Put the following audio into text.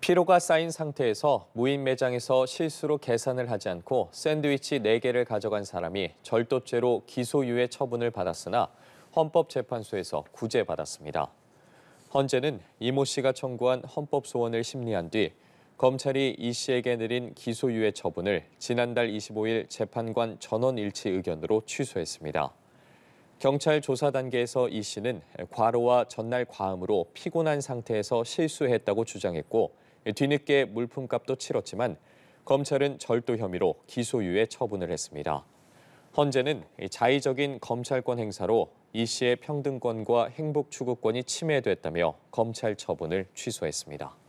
피로가 쌓인 상태에서 무인 매장에서 실수로 계산을 하지 않고 샌드위치 4개를 가져간 사람이 절도죄로 기소유예 처분을 받았으나 헌법재판소에서 구제받았습니다. 헌재는 이모 씨가 청구한 헌법소원을 심리한 뒤 검찰이 이 씨에게 내린 기소유예 처분을 지난달 25일 재판관 전원 일치 의견으로 취소했습니다. 경찰 조사 단계에서 이 씨는 과로와 전날 과음으로 피곤한 상태에서 실수했다고 주장했고 뒤늦게 물품값도 치렀지만 검찰은 절도 혐의로 기소유예 처분을 했습니다. 헌재는 자의적인 검찰권 행사로 이 씨의 평등권과 행복 추구권이 침해됐다며 검찰 처분을 취소했습니다.